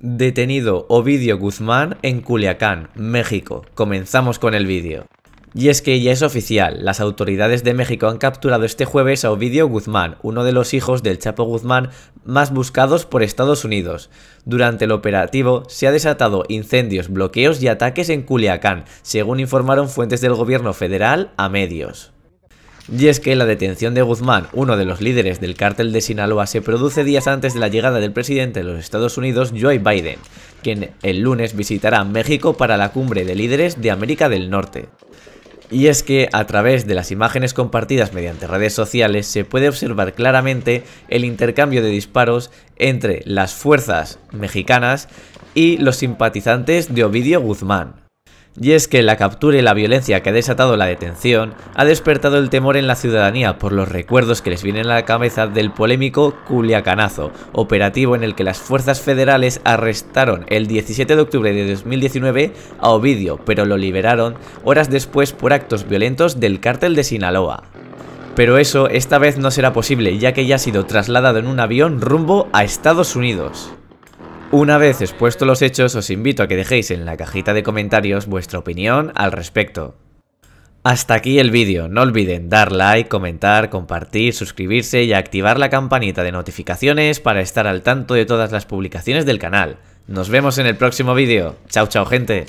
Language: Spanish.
Detenido Ovidio Guzmán en Culiacán, México. Comenzamos con el vídeo. Y es que ya es oficial, las autoridades de México han capturado este jueves a Ovidio Guzmán, uno de los hijos del Chapo Guzmán más buscados por Estados Unidos. Durante el operativo se ha desatado incendios, bloqueos y ataques en Culiacán, según informaron fuentes del gobierno federal a medios. Y es que la detención de Guzmán, uno de los líderes del cártel de Sinaloa, se produce días antes de la llegada del presidente de los Estados Unidos, Joe Biden, quien el lunes visitará México para la cumbre de líderes de América del Norte. Y es que a través de las imágenes compartidas mediante redes sociales se puede observar claramente el intercambio de disparos entre las fuerzas mexicanas y los simpatizantes de Ovidio Guzmán. Y es que la captura y la violencia que ha desatado la detención ha despertado el temor en la ciudadanía por los recuerdos que les vienen a la cabeza del polémico Culiacanazo, operativo en el que las fuerzas federales arrestaron el 17 de octubre de 2019 a Ovidio, pero lo liberaron horas después por actos violentos del cártel de Sinaloa. Pero eso esta vez no será posible, ya que ya ha sido trasladado en un avión rumbo a Estados Unidos. Una vez expuestos los hechos, os invito a que dejéis en la cajita de comentarios vuestra opinión al respecto. Hasta aquí el vídeo, no olviden dar like, comentar, compartir, suscribirse y activar la campanita de notificaciones para estar al tanto de todas las publicaciones del canal. Nos vemos en el próximo vídeo. Chao chao gente.